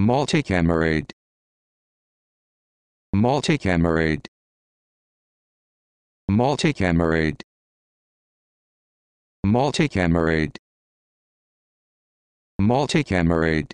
multicamerate multicamerate multicamerate multicamerate multicamerate